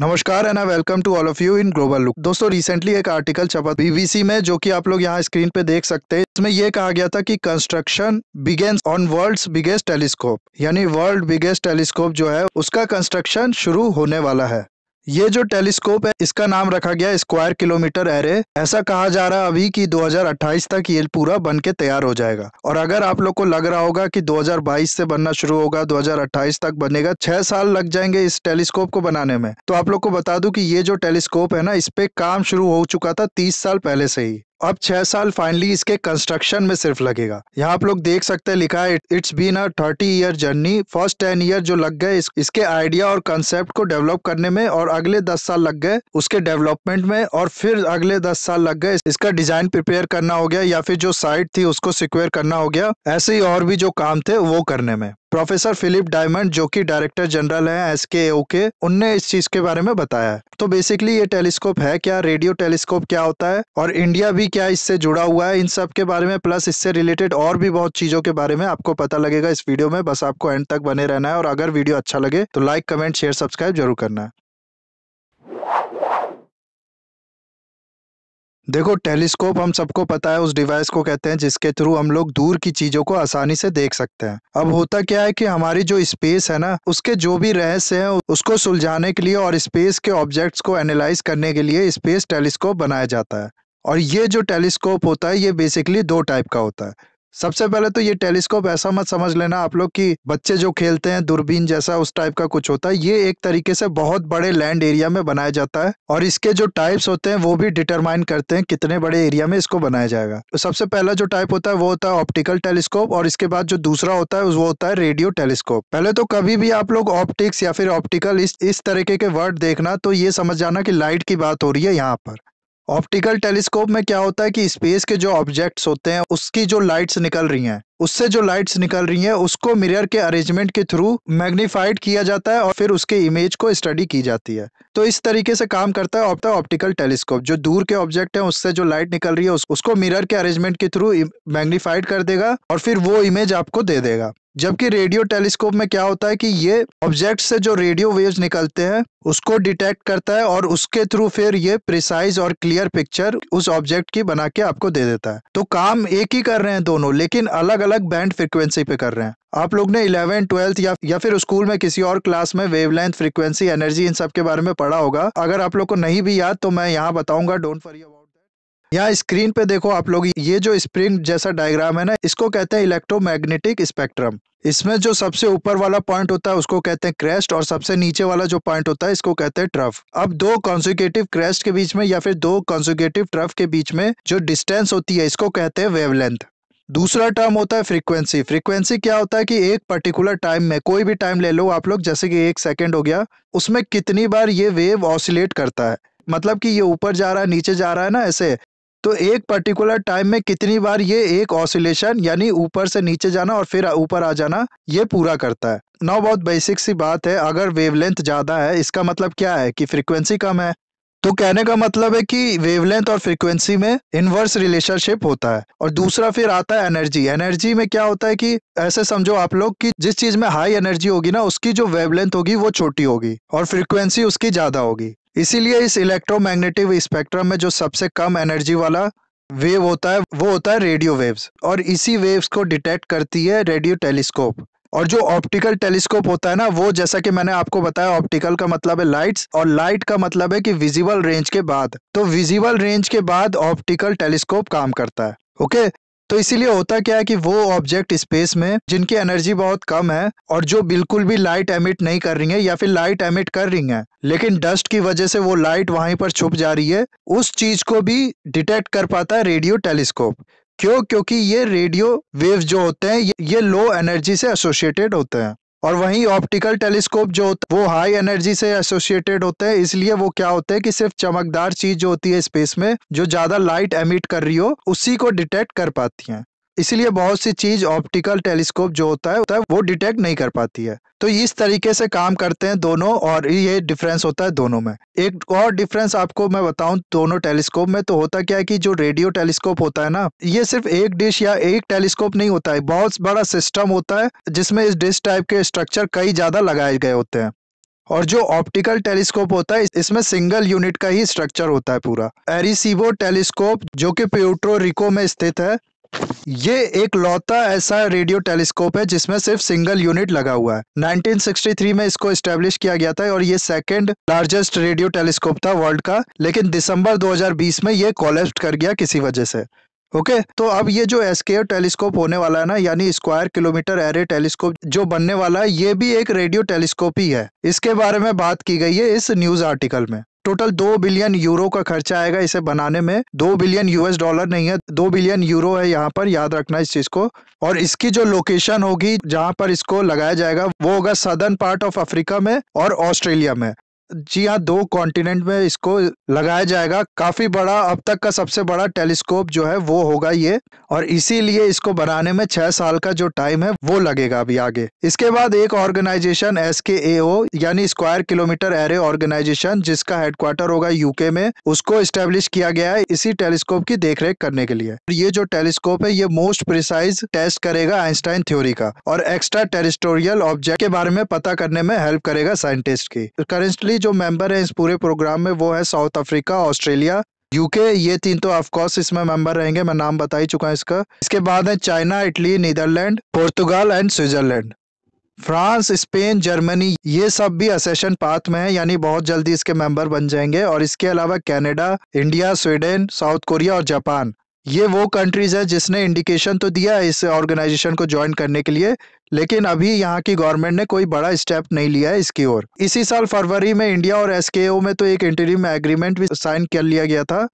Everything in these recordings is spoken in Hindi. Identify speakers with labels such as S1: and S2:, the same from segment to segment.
S1: नमस्कार and welcome to all of you in global look दोस्तों रिसेंटली एक आर्टिकल छपा बीबीसी में जो कि आप लोग यहाँ स्क्रीन पे देख सकते हैं इसमें यह कहा गया था कि construction begins on world biggest telescope यानी वर्ल्ड बिगेस्ट टेलीस्कोप जो है उसका कंस्ट्रक्शन शुरू होने वाला है ये जो टेलीस्कोप है इसका नाम रखा गया स्क्वायर किलोमीटर एरे ऐसा कहा जा रहा है अभी कि 2028 तक ये पूरा बन के तैयार हो जाएगा और अगर आप लोग को लग रहा होगा कि 2022 से बनना शुरू होगा 2028 तक बनेगा छह साल लग जाएंगे इस टेलीस्कोप को बनाने में तो आप लोग को बता दूं कि ये जो टेलीस्कोप है ना इस पे काम शुरू हो चुका था तीस साल पहले से ही अब छह साल फाइनली इसके कंस्ट्रक्शन में सिर्फ लगेगा यहाँ आप लोग देख सकते हैं लिखा है it's been a thirty year journey first ten year जो लग गए इस, इसके आइडिया और कंसेप्ट को डेवलप करने में और अगले दस साल लग गए उसके डेवलपमेंट में और फिर अगले दस साल लग गए इसका डिजाइन प्रिपेयर करना हो गया या फिर जो साइट थी उसको सिक्योर करना हो गया ऐसे ही और भी जो काम थे वो करने में प्रोफेसर फिलिप डायमंड जो कि डायरेक्टर जनरल हैं एस के ओ के उनने इस चीज के बारे में बताया है तो बेसिकली ये टेलीस्कोप है क्या रेडियो टेलीस्कोप क्या होता है और इंडिया भी क्या इससे जुड़ा हुआ है इन सब के बारे में प्लस इससे रिलेटेड और भी बहुत चीजों के बारे में आपको पता लगेगा इस वीडियो में बस आपको एंड तक बने रहना है और अगर वीडियो अच्छा लगे तो लाइक कमेंट शेयर सब्सक्राइब जरूर करना है देखो टेलीस्कोप हम सबको पता है उस डिवाइस को कहते हैं जिसके थ्रू हम लोग दूर की चीजों को आसानी से देख सकते हैं अब होता क्या है कि हमारी जो स्पेस है ना उसके जो भी रहस्य है उसको सुलझाने के लिए और स्पेस के ऑब्जेक्ट्स को एनालाइज करने के लिए स्पेस टेलीस्कोप बनाया जाता है और ये जो टेलीस्कोप होता है ये बेसिकली दो टाइप का होता है सबसे पहले तो ये टेलीस्कोप ऐसा मत समझ लेना आप लोग कि बच्चे जो खेलते हैं दूरबीन जैसा उस टाइप का कुछ होता है ये एक तरीके से बहुत बड़े लैंड एरिया में बनाया जाता है और इसके जो टाइप्स होते हैं वो भी डिटरमाइन करते हैं कितने बड़े एरिया में इसको बनाया जाएगा तो सबसे पहला जो टाइप होता है वो होता है ऑप्टिकल टेलीस्कोप और इसके बाद जो दूसरा होता है वो होता है रेडियो टेलीस्कोप पहले तो कभी भी आप लोग ऑप्टिक्स या फिर ऑप्टिकल इस इस तरीके के वर्ड देखना तो ये समझ जाना की लाइट की बात हो रही है यहाँ पर ऑप्टिकल टेलीस्कोप में क्या होता है कि स्पेस के जो ऑब्जेक्ट्स होते हैं उसकी जो लाइट्स निकल रही हैं उससे जो लाइट्स निकल रही हैं उसको मिरर के अरेंजमेंट के थ्रू मैग्नीफाइड किया जाता है और फिर उसके इमेज को स्टडी की जाती है तो इस तरीके से काम करता है ऑप्टा ऑप्टिकल टेलीस्कोप जो दूर के ऑब्जेक्ट है उससे जो लाइट निकल रही है उसको मिरर के अरेंजमेंट के थ्रू मैग्नीफाइड कर देगा और फिर वो इमेज आपको दे देगा जबकि रेडियो टेलीस्कोप में क्या होता है कि ये ऑब्जेक्ट से जो रेडियो वेव्स निकलते हैं उसको डिटेक्ट करता है और उसके थ्रू फिर ये प्रिसाइज और क्लियर पिक्चर उस ऑब्जेक्ट की बना के आपको दे देता है तो काम एक ही कर रहे हैं दोनों लेकिन अलग अलग बैंड फ्रिक्वेंसी पे कर रहे हैं आप लोग ने इलेवन ट्वेल्थ या या फिर स्कूल में किसी और क्लास में वेवलेंथ फ्रिक्वेंसी एनर्जी इन सब के बारे में पढ़ा होगा अगर आप लोग को नहीं भी याद तो मैं यहाँ बताऊंगा डोंट वरी अबाउट यहाँ स्क्रीन पे देखो आप लोग ये जो स्प्रिंग जैसा डायग्राम है ना इसको कहते हैं इलेक्ट्रोमैग्नेटिक स्पेक्ट्रम इसमें जो सबसे ऊपर वाला पॉइंट होता है उसको कहते हैं क्रेस्ट और सबसे नीचे वाला जो पॉइंट होता है इसको कहते हैं ट्रफ अब दो कॉन्सिक्यूटिव क्रेस्ट के बीच में या फिर दो कॉन्सिक्यूटिव ट्रफ के बीच में जो डिस्टेंस होती है इसको कहते हैं वेवलेंथ दूसरा टर्म होता है फ्रीक्वेंसी फ्रीक्वेंसी क्या होता है कि एक पर्टिकुलर टाइम में कोई भी टाइम ले लो आप लोग जैसे कि एक सेकेंड हो गया उसमें कितनी बार ये वेव ऑसिलेट करता है मतलब कि ये ऊपर जा रहा है नीचे जा रहा है ना ऐसे तो एक पर्टिकुलर टाइम में कितनी बार ये एक ऑसिलेशन यानी ऊपर से नीचे जाना और फिर ऊपर आ जाना ये पूरा करता है ना बहुत बेसिक सी बात है अगर वेवलेंथ ज़्यादा है इसका मतलब क्या है कि फ्रीक्वेंसी कम है तो कहने का मतलब है कि वेवलेंथ और फ्रीक्वेंसी में इनवर्स रिलेशनशिप होता है और दूसरा फिर आता है एनर्जी एनर्जी में क्या होता है कि ऐसे समझो आप लोग कि जिस चीज में हाई एनर्जी होगी ना उसकी जो वेवलेंथ होगी वो छोटी होगी और फ्रीक्वेंसी उसकी ज्यादा होगी इसीलिए इस इलेक्ट्रोमैग्नेटिक स्पेक्ट्रम में जो सबसे कम एनर्जी वाला वेव होता है वो होता है रेडियो वेव्स और इसी वेव्स को डिटेक्ट करती है रेडियो टेलीस्कोप और जो ऑप्टिकल टेलीस्कोप होता है ना वो जैसा कि मैंने आपको बताया ऑप्टिकल का मतलब है लाइट्स और लाइट का मतलब है कि विजिबल रेंज के बाद तो विजिबल रेंज के बाद ऑप्टिकल टेलीस्कोप काम करता है ओके तो इसीलिए होता क्या है कि वो ऑब्जेक्ट स्पेस में जिनकी एनर्जी बहुत कम है और जो बिल्कुल भी लाइट एमिट नहीं कर रही है या फिर लाइट एमिट कर रही है लेकिन डस्ट की वजह से वो लाइट वहीं पर छुप जा रही है उस चीज को भी डिटेक्ट कर पाता है रेडियो टेलीस्कोप क्यों क्योंकि ये रेडियो वेव जो होते हैं ये लो एनर्जी से एसोसिएटेड होते हैं और वहीं ऑप्टिकल टेलीस्कोप जो होता है वो हाई एनर्जी से एसोसिएटेड होते हैं इसलिए वो क्या होते हैं कि सिर्फ चमकदार चीज जो होती है स्पेस में जो ज्यादा लाइट एमिट कर रही हो उसी को डिटेक्ट कर पाती हैं इसीलिए बहुत सी चीज ऑप्टिकल टेलीस्कोप जो होता है होता है वो डिटेक्ट नहीं कर पाती है तो इस तरीके से काम करते हैं दोनों और ये डिफरेंस होता है दोनों में एक और डिफरेंस आपको मैं बताऊं दोनों टेलीस्कोप में तो होता क्या है कि जो रेडियो टेलीस्कोप होता है ना ये सिर्फ एक डिश या एक टेलीस्कोप नहीं होता है बहुत बड़ा सिस्टम होता है जिसमें इस डिश टाइप के स्ट्रक्चर कई ज्यादा लगाए गए होते हैं और जो ऑप्टिकल टेलीस्कोप होता है इसमें सिंगल यूनिट का ही स्ट्रक्चर होता है पूरा एरिसिवो टेलीस्कोप जो कि प्यूट्रो रिको में स्थित है ये एक लौता ऐसा रेडियो टेलीस्कोप है जिसमें सिर्फ सिंगल यूनिट लगा हुआ है 1963 में इसको स्टेब्लिश किया गया था और ये सेकंड लार्जेस्ट रेडियो टेलीस्कोप था वर्ल्ड का लेकिन दिसंबर 2020 में ये कोलेप्स कर गया किसी वजह से ओके okay, तो अब ये जो एसके टेलीस्कोप होने वाला है ना यानी स्क्वायर किलोमीटर एरे टेलीस्कोप जो बनने वाला है ये भी एक रेडियो टेलीस्कोप ही है इसके बारे में बात की गई है इस न्यूज आर्टिकल में टोटल दो बिलियन यूरो का खर्चा आएगा इसे बनाने में दो बिलियन यूएस डॉलर नहीं है दो बिलियन यूरो है यहाँ पर याद रखना इस चीज को और इसकी जो लोकेशन होगी जहाँ पर इसको लगाया जाएगा वो होगा सदर्न पार्ट ऑफ अफ्रीका में और ऑस्ट्रेलिया में जी हाँ दो कॉन्टिनेंट में इसको लगाया जाएगा काफी बड़ा अब तक का सबसे बड़ा टेलीस्कोप जो है वो होगा ये और इसीलिए इसको बनाने में छह साल का जो टाइम है वो लगेगा अभी आगे इसके बाद एक ऑर्गेनाइजेशन एस के ए ओ यानी स्क्वायर किलोमीटर एरे ऑर्गेनाइजेशन जिसका हेडक्वार्टर होगा यूके में उसको स्टेब्लिश किया गया है इसी टेलीस्कोप की देखरेख करने के लिए ये जो टेलीस्कोप है ये मोस्ट प्रिसाइज टेस्ट करेगा आइंस्टाइन थ्योरी का और एक्स्ट्रा टेरिस्टोरियल ऑब्जेक्ट के बारे में पता करने में हेल्प करेगा साइंटिस्ट की करेंटली टोटली जो मेंबर हैं इस पूरे प्रोग्राम में वो है साउथ अफ्रीका ऑस्ट्रेलिया यूके ये तीन तो ऑफकोर्स इसमें मेंबर रहेंगे मैं नाम बता ही चुका हूँ इसका इसके बाद है China Italy Netherland Portugal and Switzerland France Spain Germany ये सब भी असेशन पाथ में है यानी बहुत जल्दी इसके मेंबर बन जाएंगे और इसके अलावा Canada India Sweden South Korea और जापान ये वो कंट्रीज है जिसने इंडिकेशन तो दिया है इस ऑर्गेनाइजेशन को ज्वाइन करने के लिए लेकिन अभी यहाँ की गवर्नमेंट ने कोई बड़ा स्टेप नहीं लिया है इसकी ओर इसी साल फरवरी में इंडिया और एस में तो एक में एग्रीमेंट भी साइन कर लिया गया था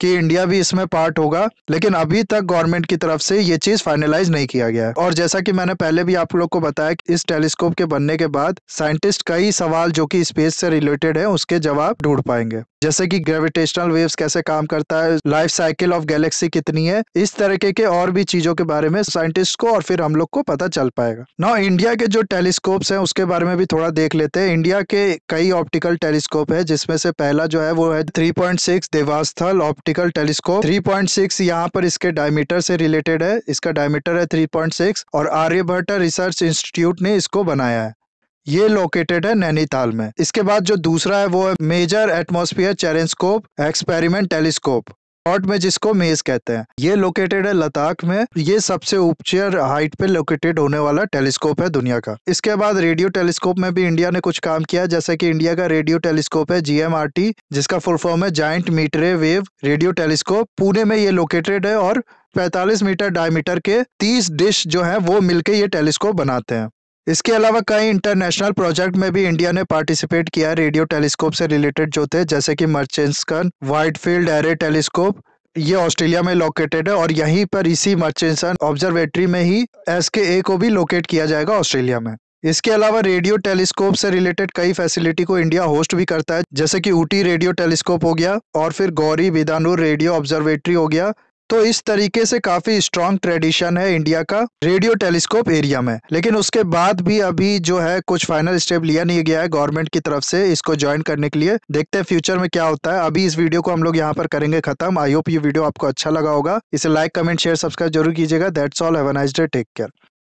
S1: कि इंडिया भी इसमें पार्ट होगा लेकिन अभी तक गवर्नमेंट की तरफ से ये चीज फाइनलाइज नहीं किया गया है और जैसा कि मैंने पहले भी आप लोग को बताया कि इस टेलीस्कोप के बनने के बाद साइंटिस्ट कई सवाल जो कि स्पेस से रिलेटेड है उसके जवाब ढूंढ पाएंगे जैसे कि ग्रेविटेशनल वेव्स कैसे काम करता है लाइफ साइकिल ऑफ गैलेक्सी कितनी है इस तरीके के और भी चीजों के बारे में साइंटिस्ट को और फिर हम लोग को पता चल पाएगा नौ इंडिया के जो टेलीस्कोप्स हैं उसके बारे में भी थोड़ा देख लेते हैं इंडिया के कई ऑप्टिकल टेलीस्कोप है जिसमें से पहला जो है वो है three point six Devasthal optical telescope three point six यहाँ पर इसके डायमीटर से रिलेटेड है इसका डायमीटर है थ्री पॉइंट सिक्स और आर्यभट्ट रिसर्च इंस्टीट्यूट ने इसको बनाया है ये लोकेटेड है नैनीताल में इसके बाद जो दूसरा है वो है major atmosphere Cherenkov experiment telescope short में जिसको मेज कहते हैं ये लोकेटेड है लद्दाख में ये सबसे ऊपर हाइट पे लोकेटेड होने वाला टेलीस्कोप है दुनिया का इसके बाद रेडियो टेलीस्कोप में भी इंडिया ने कुछ काम किया जैसे कि इंडिया का रेडियो टेलीस्कोप है जीएमआरटी जिसका फुल फॉर्म है giant metre wave radio telescope Pune में ये लोकेटेड है और 45 मीटर डायमीटर के 30 डिश जो है वो मिलके ये टेलीस्कोप बनाते हैं इसके अलावा कई इंटरनेशनल प्रोजेक्ट में भी इंडिया ने पार्टिसिपेट किया रेडियो टेलीस्कोप से रिलेटेड जो थे जैसे कि Murchison wide field array telescope ये ऑस्ट्रेलिया में लोकेटेड है और यहीं पर इसी मर्चेंसन ऑब्जर्वेटरी में ही एस के ए को भी लोकेट किया जाएगा ऑस्ट्रेलिया में इसके अलावा रेडियो टेलीस्कोप से रिलेटेड कई फैसिलिटी को इंडिया होस्ट भी करता है जैसे कि ऊटी रेडियो टेलीस्कोप हो गया और फिर गौरी बिदानूर रेडियो ऑब्जर्वेटरी हो गया तो इस तरीके से काफ़ी स्ट्रॉन्ग ट्रेडिशन है इंडिया का रेडियो टेलीस्कोप एरिया में लेकिन उसके बाद भी अभी जो है कुछ फाइनल स्टेप लिया नहीं गया है गवर्नमेंट की तरफ से इसको ज्वाइन करने के लिए देखते हैं फ्यूचर में क्या होता है अभी इस वीडियो को हम लोग यहाँ पर करेंगे खत्म आई होप ये वीडियो आपको अच्छा लगा होगा इसे लाइक कमेंट शेयर सब्सक्राइब जरूर कीजिएगा that's all have nice day take care